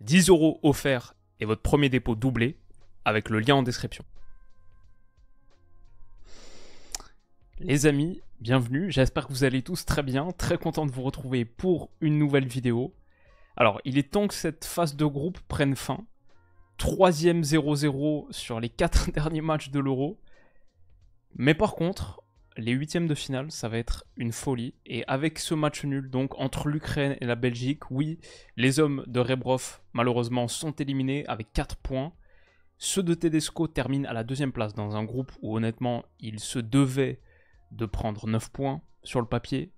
10 euros offerts et votre premier dépôt doublé avec le lien en description. Les amis, bienvenue, j'espère que vous allez tous très bien, très content de vous retrouver pour une nouvelle vidéo. Alors, il est temps que cette phase de groupe prenne fin. Troisième 0-0 sur les 4 derniers matchs de l'Euro. Mais par contre, les huitièmes de finale, ça va être une folie. Et avec ce match nul, donc entre l'Ukraine et la Belgique, oui, les hommes de Rebrov, malheureusement, sont éliminés avec 4 points. Ceux de Tedesco terminent à la deuxième place dans un groupe où, honnêtement, ils se devaient de prendre 9 points sur le papier.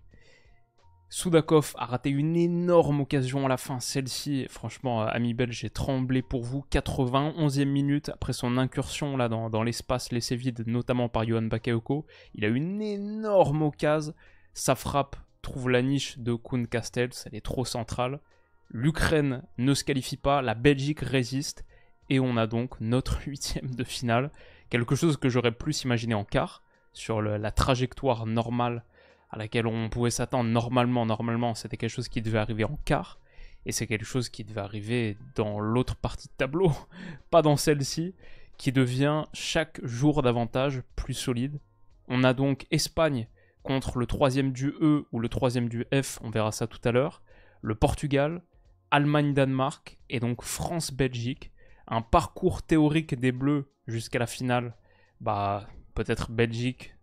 Soudakov a raté une énorme occasion à la fin, celle-ci, franchement, euh, ami belge, j'ai tremblé pour vous, 91e minute, après son incursion là dans, dans l'espace laissé vide, notamment par Johan Bakayoko, il a une énorme occasion, sa frappe trouve la niche de kun Kastels, elle est trop centrale, l'Ukraine ne se qualifie pas, la Belgique résiste, et on a donc notre huitième de finale, quelque chose que j'aurais plus imaginé en quart, sur la trajectoire normale à laquelle on pouvait s'attendre normalement. Normalement, c'était quelque chose qui devait arriver en quart. Et c'est quelque chose qui devait arriver dans l'autre partie de tableau, pas dans celle-ci, qui devient chaque jour davantage plus solide. On a donc Espagne contre le troisième du E ou le troisième du F, on verra ça tout à l'heure, le Portugal, Allemagne-Danemark et donc France-Belgique. Un parcours théorique des Bleus jusqu'à la finale, bah peut-être Belgique,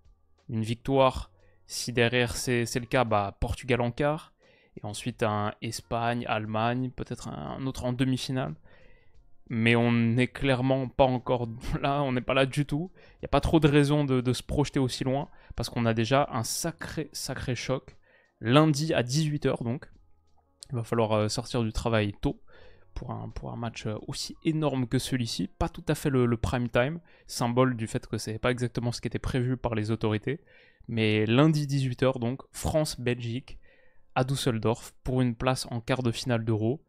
une victoire, si derrière c'est le cas, bah, Portugal en quart. Et ensuite un Espagne, Allemagne, peut-être un autre en demi-finale. Mais on n'est clairement pas encore là, on n'est pas là du tout. Il n'y a pas trop de raison de, de se projeter aussi loin, parce qu'on a déjà un sacré, sacré choc. Lundi à 18h donc. Il va falloir euh, sortir du travail tôt pour un, match euh, aussi énorme que celui-ci. Pas tout à fait le, prime time, symbole du fait que c'est pas exactement ce qui était prévu par les autorités. Mais lundi 18h, donc, France-Belgique à Düsseldorf pour une place en quart de finale d'Euro.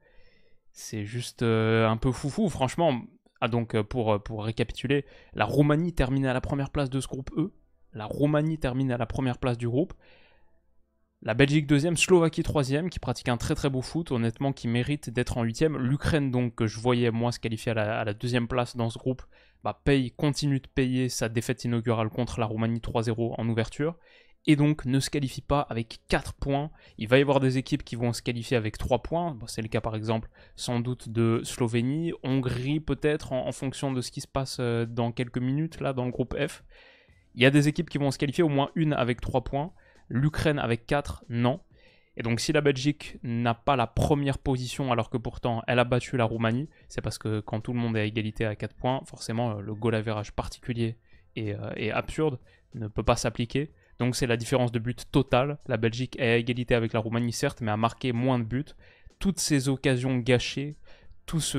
C'est juste euh, un peu foufou, franchement. Ah, donc, euh, pour, pour récapituler, la Roumanie termine à la première place de ce groupe E. La Roumanie termine à la première place du groupe. La Belgique deuxième, Slovaquie troisième, qui pratique un très très beau foot, honnêtement, qui mérite d'être en huitième. L'Ukraine donc, que je voyais moi se qualifier à la, deuxième place dans ce groupe, bah, continue de payer sa défaite inaugurale contre la Roumanie 3-0 en ouverture. Et donc ne se qualifie pas avec 4 points. Il va y avoir des équipes qui vont se qualifier avec 3 points. Bah, c'est le cas par exemple sans doute de Slovénie, Hongrie peut-être en, en fonction de ce qui se passe euh, dans quelques minutes là dans le groupe F. Il y a des équipes qui vont se qualifier au moins une avec 3 points. L'Ukraine avec 4, non. Et donc si la Belgique n'a pas la première position alors que pourtant elle a battu la Roumanie, c'est parce que quand tout le monde est à égalité à 4 points, forcément euh, le goal average particulier euh, et, absurde ne peut pas s'appliquer. Donc c'est la différence de but totale. La Belgique est à égalité avec la Roumanie certes, mais a marqué moins de buts. Toutes ces occasions gâchées, tout ce,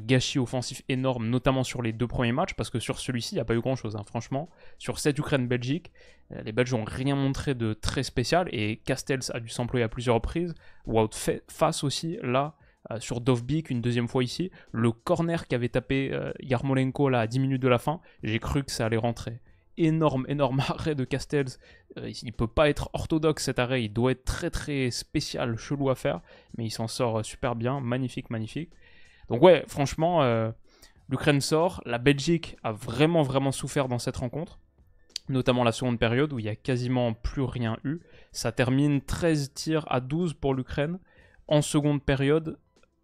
gâchis offensif énorme, notamment sur les deux premiers matchs, parce que sur celui-ci, il n'y a pas eu grand-chose, hein, franchement. Sur cette Ukraine-Belgique, euh, les Belges n'ont rien montré de très spécial, et Castells a dû s'employer à plusieurs reprises. Wout face aussi, là, euh, sur Dovbik, une deuxième fois ici. Le corner qu'avait tapé euh, Yarmolenko là, à 10 minutes de la fin, j'ai cru que ça allait rentrer. Énorme, énorme arrêt de Castells. il ne peut pas être orthodoxe cet arrêt, il doit être très très spécial, chelou à faire, mais il s'en sort super bien, magnifique, magnifique. Donc ouais, franchement, euh, l'Ukraine sort. La Belgique a vraiment vraiment souffert dans cette rencontre, notamment la seconde période où il n'y a quasiment plus rien eu. Ça termine 13 tirs à 12 pour l'Ukraine. En seconde période,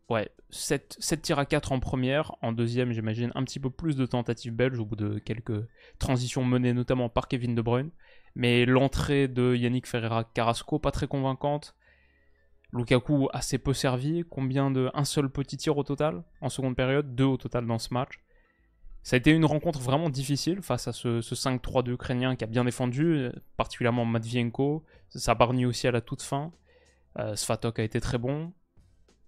ouais, 7, 7 tirs à 4 en première. En deuxième, j'imagine un petit peu plus de tentatives belges au bout de quelques transitions menées notamment par Kevin De Bruyne. Mais l'entrée de Yannick Ferreira Carrasco, pas très convaincante. Lukaku assez peu servi, combien de un seul petit tir au total en seconde période, deux au total dans ce match. Ça a été une rencontre vraiment difficile face à ce, 5-3 2 Ukrainien qui a bien défendu, particulièrement Matvienko, ça parni aussi à la toute fin. Euh, Svatok a été très bon.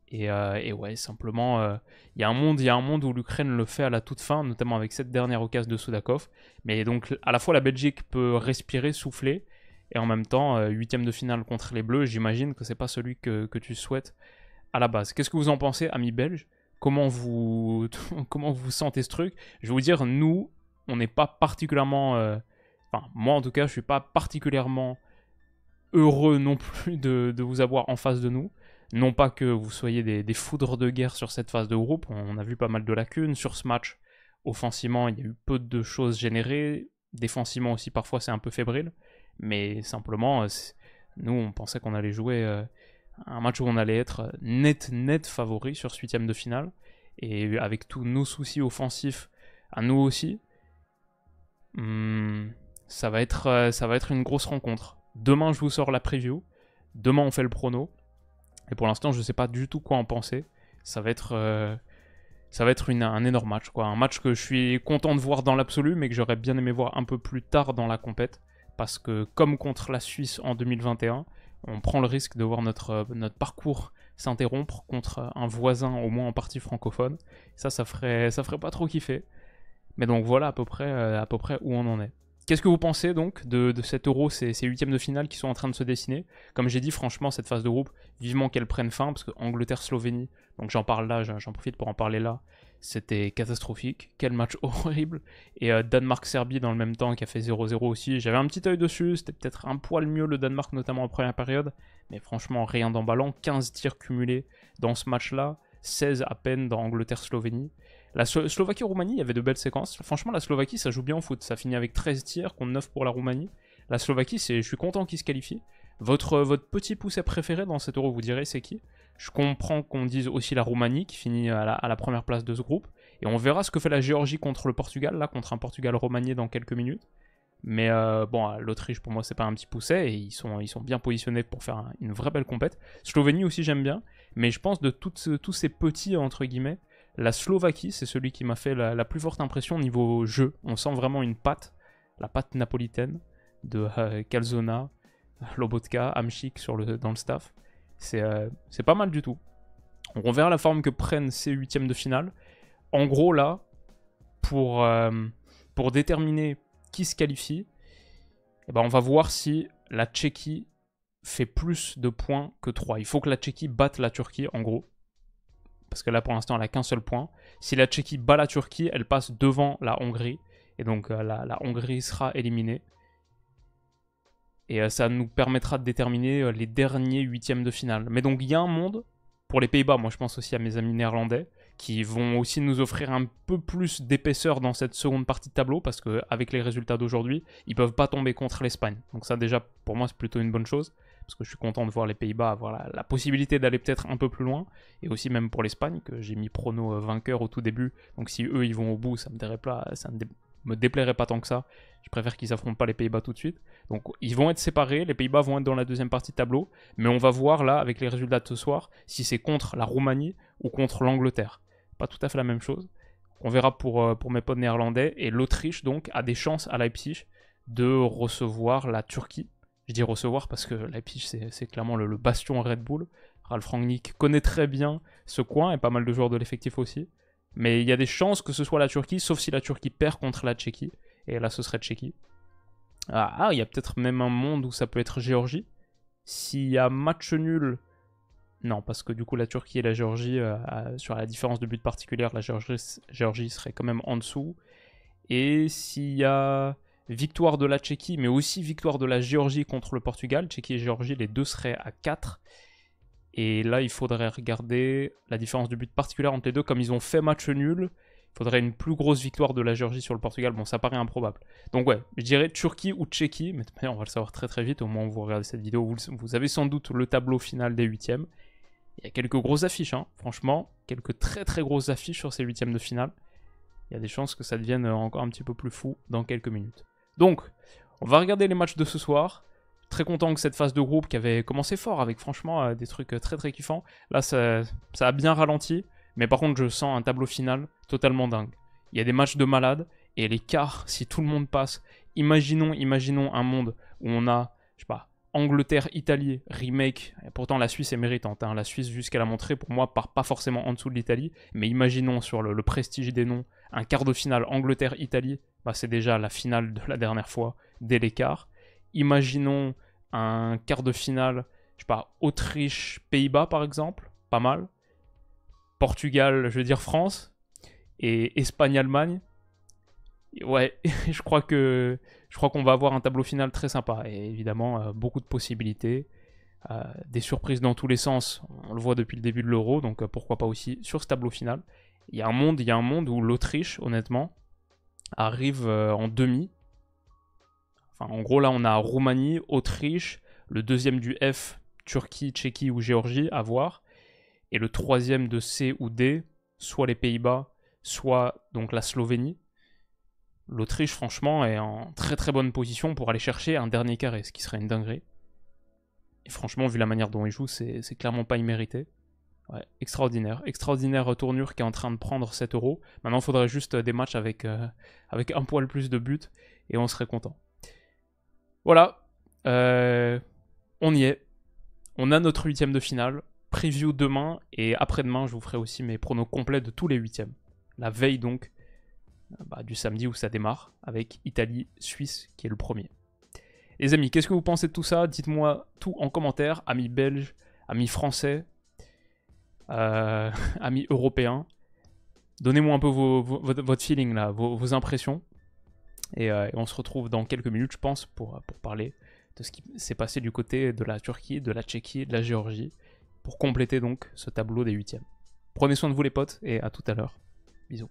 Et, euh, ouais, simplement, euh, il y, a un monde, y a un monde où l'Ukraine le fait à la toute fin, notamment avec cette dernière occasion de Sudakov. Mais donc, à la fois, la Belgique peut respirer, souffler, et en même temps, euh, huitième de finale contre les Bleus, j'imagine que c'est pas celui que, que, tu souhaites à la base. Qu'est-ce que vous en pensez, amis belges Comment vous comment vous sentez ce truc Je vais vous dire, nous, on n'est pas particulièrement, euh, enfin moi en tout cas, je suis pas particulièrement heureux non plus de, de, vous avoir en face de nous. Non pas que vous soyez des, des, foudres de guerre sur cette phase de groupe, on a vu pas mal de lacunes sur ce match. Offensivement, il y a eu peu de choses générées. Défensivement aussi, parfois, c'est un peu fébrile. Mais simplement, euh, nous, on pensait qu'on allait jouer euh, un match où on allait être net, net favori sur ce huitième de finale. Et avec tous nos soucis offensifs, à nous aussi, hmm, ça, va être, euh, ça va être une grosse rencontre. Demain, je vous sors la preview. Demain, on fait le prono. Et pour l'instant, je ne sais pas du tout quoi en penser. Ça va être, ça va être un énorme match. Quoi. Un match que je suis content de voir dans l'absolu, mais que j'aurais bien aimé voir un peu plus tard dans la compète parce que comme contre la Suisse en 2021, on prend le risque de voir notre, euh, notre parcours s'interrompre contre un voisin au moins en partie francophone. Ça, ça ferait, ça ferait pas trop kiffer. Mais donc voilà à peu près, euh, à peu près où on en est. Qu'est-ce que vous pensez donc de, de cet euro, ces, ces, huitièmes de finale qui sont en train de se dessiner Comme j'ai dit, franchement, cette phase de groupe, vivement qu'elle prenne fin, parce que Angleterre-Slovénie, donc j'en parle là, j'en profite pour en parler là, c'était catastrophique. Quel match horrible Et euh, Danemark-Serbie dans le même temps qui a fait 0-0 aussi. J'avais un petit œil dessus, c'était peut-être un poil mieux le Danemark, notamment en première période, mais franchement, rien d'emballant. 15 tirs cumulés dans ce match-là, 16 à peine dans Angleterre-Slovénie. La Slovaquie-Roumanie, il y avait de belles séquences. Franchement, la Slovaquie, ça joue bien au foot. Ça finit avec 13 tirs contre 9 pour la Roumanie. La Slovaquie, je suis content qu'ils se qualifient. Votre, euh, votre petit pousset préféré dans cet euro, vous direz, c'est qui Je comprends qu'on dise aussi la Roumanie, qui finit à la, première place de ce groupe. Et on verra ce que fait la Géorgie contre le Portugal, là, contre un Portugal romanié dans quelques minutes. Mais euh, bon, l'Autriche, pour moi, c'est pas un petit pousset, et ils sont, ils sont bien positionnés pour faire une vraie belle compète. Slovénie aussi, j'aime bien. Mais je pense de tous ces petits, entre guillemets, la Slovaquie, c'est celui qui m'a fait la, plus forte impression niveau jeu. On sent vraiment une patte, la patte napolitaine de euh, Calzona, Lobotka, Amchik sur le, dans le staff. C'est euh, pas mal du tout. On verra la forme que prennent ces huitièmes de finale. En gros, là, pour, euh, pour déterminer qui se qualifie, eh ben, on va voir si la Tchéquie fait plus de points que 3. Il faut que la Tchéquie batte la Turquie, en gros parce que là pour l'instant elle a qu'un seul point. Si la Tchéquie bat la Turquie, elle passe devant la Hongrie, et donc euh, la, Hongrie sera éliminée. Et euh, ça nous permettra de déterminer euh, les derniers huitièmes de finale. Mais donc il y a un monde, pour les Pays-Bas, moi je pense aussi à mes amis néerlandais, qui vont aussi nous offrir un peu plus d'épaisseur dans cette seconde partie de tableau, parce qu'avec les résultats d'aujourd'hui, ils peuvent pas tomber contre l'Espagne. Donc ça déjà, pour moi, c'est plutôt une bonne chose parce que je suis content de voir les Pays-Bas avoir la, possibilité d'aller peut-être un peu plus loin, et aussi même pour l'Espagne, que j'ai mis prono euh, vainqueur au tout début, donc si eux ils vont au bout, ça me pas, ça me, déplairait pas tant que ça, je préfère qu'ils affrontent pas les Pays-Bas tout de suite. Donc ils vont être séparés, les Pays-Bas vont être dans la deuxième partie de tableau, mais on va voir là, avec les résultats de ce soir, si c'est contre la Roumanie ou contre l'Angleterre. Pas tout à fait la même chose. On verra pour, euh, pour mes potes néerlandais. Et l'Autriche, donc, a des chances à Leipzig de recevoir la Turquie. Je dis recevoir parce que la pige c'est clairement le, bastion Red Bull. Ralf Rangnick connaît très bien ce coin et pas mal de joueurs de l'effectif aussi. Mais il y a des chances que ce soit la Turquie, sauf si la Turquie perd contre la Tchéquie. Et là, ce serait Tchéquie. Ah, ah il y a peut-être même un monde où ça peut être Géorgie. S'il y a match nul, non, parce que du coup, la Turquie et la Géorgie, euh, sur la différence de but particulière, la Géorgie, Géorgie serait quand même en dessous. Et s'il y a victoire de la Tchéquie, mais aussi victoire de la Géorgie contre le Portugal. Tchéquie et Géorgie, les deux seraient à 4. Et là, il faudrait regarder la différence de but particulière entre les deux. Comme ils ont fait match nul, il faudrait une plus grosse victoire de la Géorgie sur le Portugal. Bon, ça paraît improbable. Donc ouais, je dirais Turquie ou Tchéquie. Mais on va le savoir très très vite. Au moment où vous regardez cette vidéo, vous, avez sans doute le tableau final des huitièmes. Il y a quelques grosses affiches, hein. franchement. Quelques très très grosses affiches sur ces huitièmes de finale. Il y a des chances que ça devienne encore un petit peu plus fou dans quelques minutes. Donc, on va regarder les matchs de ce soir. Très content que cette phase de groupe qui avait commencé fort avec franchement euh, des trucs euh, très très kiffants, là ça, a bien ralenti. Mais par contre, je sens un tableau final totalement dingue. Il y a des matchs de malades et les quarts, si tout le monde passe, imaginons, imaginons un monde où on a, je sais pas, Angleterre, Italie, remake. pourtant, la Suisse est méritante. Hein. La Suisse, jusqu'à la montré, pour moi, part pas forcément en dessous de l'Italie. Mais imaginons sur le, prestige des noms, un quart de finale Angleterre-Italie bah, c'est déjà la finale de la dernière fois dès l'écart. Imaginons un quart de finale, je sais pas, Autriche-Pays-Bas par exemple, pas mal. Portugal, je veux dire France, et Espagne-Allemagne. Ouais, je crois que je crois qu'on va avoir un tableau final très sympa et évidemment euh, beaucoup de possibilités, euh, des surprises dans tous les sens. On le voit depuis le début de l'Euro, donc euh, pourquoi pas aussi sur ce tableau final. Il y a un monde, il y a un monde où l'Autriche, honnêtement, arrive euh, en demi. en gros, là, on a Roumanie, Autriche, le deuxième du F, Turquie, Tchéquie ou Géorgie, à voir. Et le troisième de C ou D, soit les Pays-Bas, soit donc la Slovénie. L'Autriche, franchement, est en très très bonne position pour aller chercher un dernier carré, ce qui serait une dinguerie. Et franchement, vu la manière dont il joue, c'est clairement pas immérité. Ouais, extraordinaire, extraordinaire tournure qui est en train de prendre 7 euros. Maintenant, il faudrait juste euh, des matchs avec, euh, avec un poil plus de buts et on serait content. Voilà, euh, on y est. On a notre huitième de finale. Preview demain et après-demain, je vous ferai aussi mes pronos complets de tous les huitièmes. La veille donc bah, du samedi où ça démarre avec Italie-Suisse qui est le premier. Les amis, qu'est-ce que vous pensez de tout ça Dites-moi tout en commentaire, amis belges, amis français, euh, amis européens. Donnez-moi un peu votre feeling là, vos, impressions. Euh, et, on se retrouve dans quelques minutes, je pense, pour, pour parler de ce qui s'est passé du côté de la Turquie, de la Tchéquie, de la Géorgie, pour compléter donc ce tableau des huitièmes. Prenez soin de vous les potes et à tout à l'heure. Bisous.